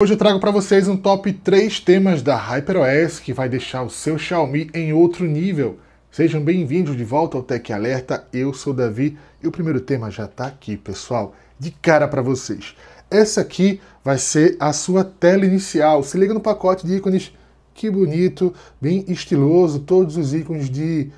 Hoje eu trago para vocês um top 3 temas da HyperOS que vai deixar o seu Xiaomi em outro nível. Sejam bem-vindos de volta ao Tech Alerta, eu sou Davi e o primeiro tema já está aqui, pessoal, de cara para vocês. Essa aqui vai ser a sua tela inicial. Se liga no pacote de ícones, que bonito, bem estiloso, todos os ícones de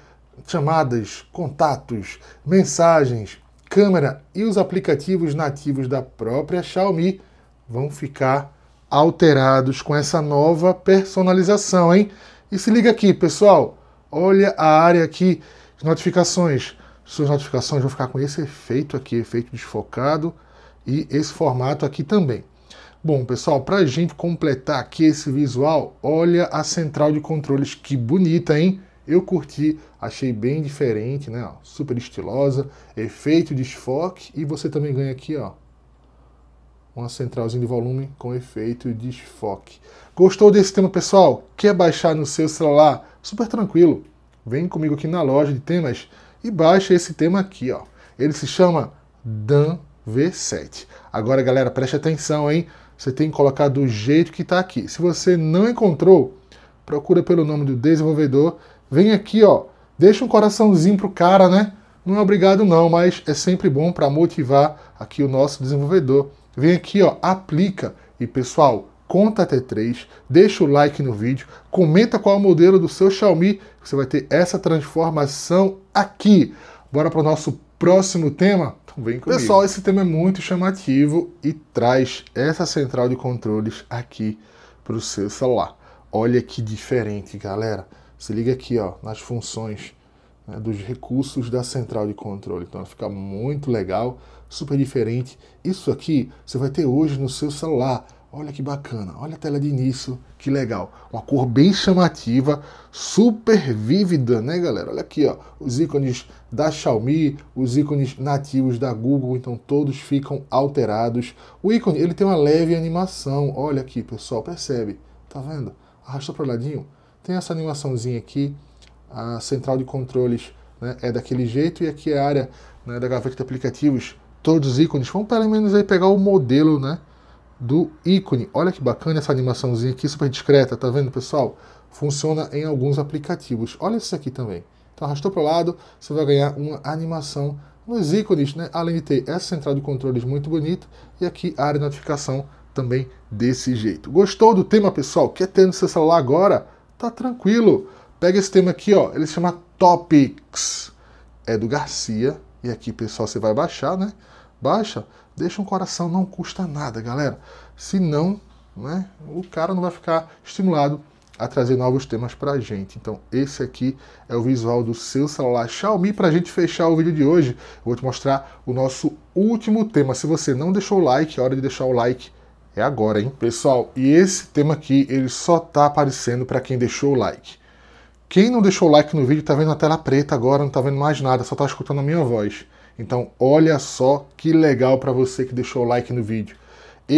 chamadas, contatos, mensagens, câmera e os aplicativos nativos da própria Xiaomi vão ficar alterados com essa nova personalização, hein? E se liga aqui, pessoal, olha a área aqui de notificações. Suas notificações vão ficar com esse efeito aqui, efeito desfocado e esse formato aqui também. Bom, pessoal, para a gente completar aqui esse visual, olha a central de controles, que bonita, hein? Eu curti, achei bem diferente, né? Super estilosa, efeito desfoque e você também ganha aqui, ó, uma centralzinha de volume com efeito desfoque. Gostou desse tema, pessoal? Quer baixar no seu celular? Super tranquilo. Vem comigo aqui na loja de temas e baixa esse tema aqui, ó. Ele se chama Dan V7. Agora, galera, preste atenção, hein? Você tem que colocar do jeito que está aqui. Se você não encontrou, procura pelo nome do desenvolvedor. Vem aqui, ó. Deixa um coraçãozinho pro cara, né? Não é obrigado não, mas é sempre bom para motivar aqui o nosso desenvolvedor Vem aqui, ó, aplica. E pessoal, conta até 3, deixa o like no vídeo, comenta qual é o modelo do seu Xiaomi, você vai ter essa transformação aqui. Bora para o nosso próximo tema? Então vem comigo. Pessoal, esse tema é muito chamativo e traz essa central de controles aqui para o seu celular. Olha que diferente, galera. Se liga aqui ó, nas funções né, dos recursos da central de controle. Então fica muito legal, super diferente. Isso aqui você vai ter hoje no seu celular. Olha que bacana, olha a tela de início, que legal. Uma cor bem chamativa, super vívida, né, galera? Olha aqui, ó, os ícones da Xiaomi, os ícones nativos da Google, então todos ficam alterados. O ícone, ele tem uma leve animação. Olha aqui, pessoal, percebe? Tá vendo? Arrasta para o ladinho. Tem essa animaçãozinha aqui, a central de controles né, é daquele jeito e aqui é a área né, da gaveta de aplicativos, todos os ícones. Vamos pelo menos aí pegar o modelo né, do ícone. Olha que bacana essa animaçãozinha aqui, super discreta, tá vendo pessoal? Funciona em alguns aplicativos. Olha isso aqui também. Então arrastou para o lado, você vai ganhar uma animação nos ícones, né? além de ter essa central de controles muito bonita e aqui a área de notificação também desse jeito. Gostou do tema, pessoal? Quer ter no seu celular agora? Tá tranquilo! Pega esse tema aqui, ó, ele se chama Topics. É do Garcia. E aqui, pessoal, você vai baixar, né? Baixa, deixa um coração, não custa nada, galera. Senão, né, o cara não vai ficar estimulado a trazer novos temas para a gente. Então, esse aqui é o visual do seu celular Xiaomi. Para a gente fechar o vídeo de hoje, vou te mostrar o nosso último tema. Se você não deixou o like, é hora de deixar o like. É agora, hein? Pessoal, e esse tema aqui, ele só tá aparecendo para quem deixou o like. Quem não deixou o like no vídeo está vendo a tela preta agora, não está vendo mais nada, só está escutando a minha voz. Então, olha só que legal para você que deixou o like no vídeo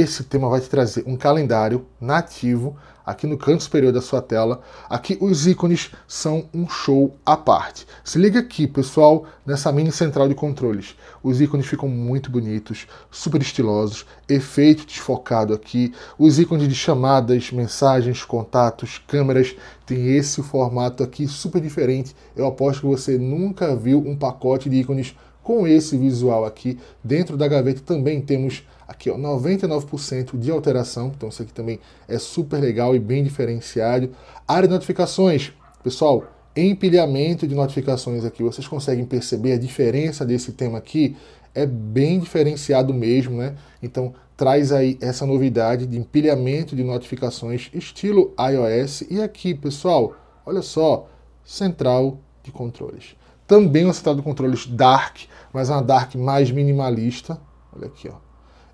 esse tema vai te trazer um calendário nativo aqui no canto superior da sua tela. Aqui os ícones são um show à parte. Se liga aqui, pessoal, nessa mini central de controles. Os ícones ficam muito bonitos, super estilosos, efeito desfocado aqui, os ícones de chamadas, mensagens, contatos, câmeras, tem esse formato aqui super diferente. Eu aposto que você nunca viu um pacote de ícones com esse visual aqui. Dentro da gaveta também temos aqui ó, 99% de alteração, então isso aqui também é super legal e bem diferenciado. Área de notificações, pessoal, empilhamento de notificações aqui, vocês conseguem perceber a diferença desse tema aqui? É bem diferenciado mesmo, né? Então traz aí essa novidade de empilhamento de notificações estilo iOS. E aqui, pessoal, olha só, central de controles. Também uma central de controles dark, mas uma dark mais minimalista. Olha aqui, ó.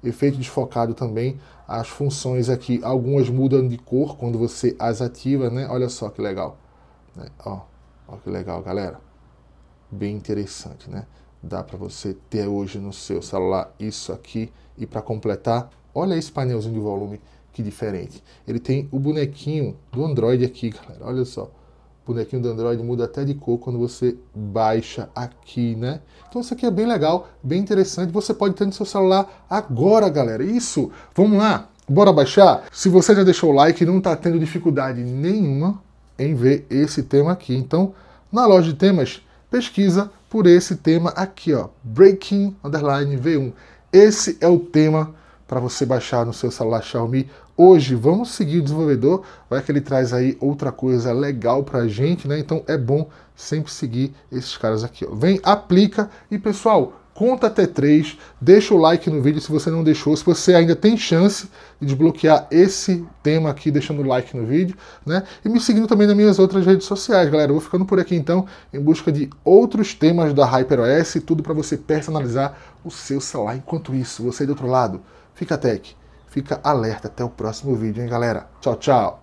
Efeito desfocado também. As funções aqui, algumas mudam de cor quando você as ativa, né? Olha só que legal. Né? Ó, ó que legal, galera. Bem interessante, né? Dá para você ter hoje no seu celular isso aqui. E para completar, olha esse painelzinho de volume que diferente. Ele tem o bonequinho do Android aqui, galera. Olha só bonequinho do Android muda até de cor quando você baixa aqui, né? Então isso aqui é bem legal, bem interessante. Você pode ter no seu celular agora, galera. Isso, vamos lá, bora baixar? Se você já deixou o like, não está tendo dificuldade nenhuma em ver esse tema aqui. Então, na loja de temas, pesquisa por esse tema aqui, ó, Breaking Underline V1. Esse é o tema para você baixar no seu celular Xiaomi. Hoje vamos seguir o desenvolvedor, vai que ele traz aí outra coisa legal para a gente, né? Então é bom sempre seguir esses caras aqui. Ó. Vem, aplica e pessoal, conta até três deixa o like no vídeo se você não deixou, se você ainda tem chance de desbloquear esse tema aqui deixando o like no vídeo, né? E me seguindo também nas minhas outras redes sociais, galera. vou ficando por aqui então em busca de outros temas da HyperOS, tudo para você personalizar o seu celular. Enquanto isso, você aí do outro lado, Fica Tech, fica alerta até o próximo vídeo, hein, galera? Tchau, tchau!